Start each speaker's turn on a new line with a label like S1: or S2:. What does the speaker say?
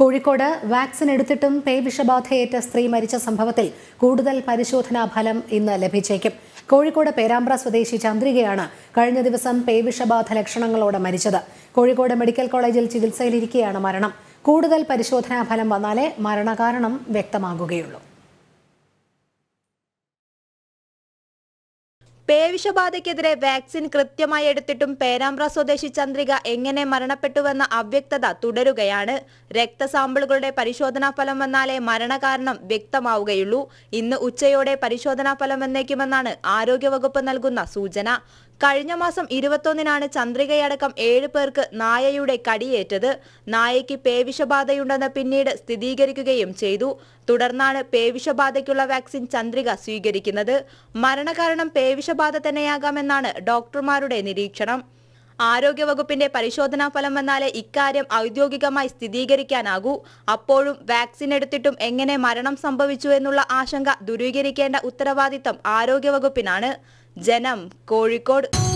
S1: Kozhikode vaccine എടുത്തിട്ടും പേവിഷബാധയേറ്റ സ്ത്രീ മരിച്ച സംഭവത്തിൽ കൂടുതൽ പരിശോധനാ ഫലം ഇന്ന് ലഭിച്ചേക്കും കോഴിക്കോട് പേരാമ്പ്ര സ്വദേശി ചന്ദ്രികയാണ് കഴിഞ്ഞ ദിവസം പേവിഷബാധ ലക്ഷണങ്ങളോടെ മരിച്ചത് കോഴിക്കോട് മെഡിക്കൽ കോളേജിൽ ചികിത്സയിലിരിക്കെയാണ് മരണം കൂടുതൽ പരിശോധനാ ഫലം വന്നാലേ മരണകാരണം വ്യക്തമാകുകയുള്ളൂ
S2: പേവിഷബാധയ്ക്കെതിരെ വാക്സിൻ കൃത്യമായി എടുത്തിട്ടും പേരാമ്പ്ര സ്വദേശി ചന്ദ്രിക എങ്ങനെ മരണപ്പെട്ടുവെന്ന അവ്യക്തത തുടരുകയാണ് രക്തസാമ്പിളുകളുടെ പരിശോധനാ ഫലം വന്നാലേ മരണകാരണം വ്യക്തമാവുകയുള്ളൂ ഇന്ന് ഉച്ചയോടെ പരിശോധനാ ഫലം വന്നേക്കുമെന്നാണ് ആരോഗ്യവകുപ്പ് നൽകുന്ന സൂചന കഴിഞ്ഞ മാസം ഇരുപത്തൊന്നിനാണ് ചന്ദ്രികയടക്കം ഏഴ് പേർക്ക് നായയുടെ കടിയേറ്റത് നായയ്ക്ക് പേവിഷബാധയുണ്ടെന്ന് പിന്നീട് സ്ഥിരീകരിക്കുകയും ചെയ്തു തുടർന്നാണ് പേവിഷബാധയ്ക്കുള്ള വാക്സിൻ ചന്ദ്രിക സ്വീകരിക്കുന്നത് മരണകാരണം പേവിഷബാധ തന്നെയാകാമെന്നാണ് ഡോക്ടർമാരുടെ നിരീക്ഷണം ആരോഗ്യവകുപ്പിന്റെ പരിശോധനാ ഫലം വന്നാലേ ഇക്കാര്യം ഔദ്യോഗികമായി സ്ഥിരീകരിക്കാനാകൂ അപ്പോഴും വാക്സിൻ എടുത്തിട്ടും എങ്ങനെ മരണം സംഭവിച്ചു എന്നുള്ള ആശങ്ക ദുരീകരിക്കേണ്ട ഉത്തരവാദിത്തം ആരോഗ്യവകുപ്പിനാണ് ജനം കോഴിക്കോട്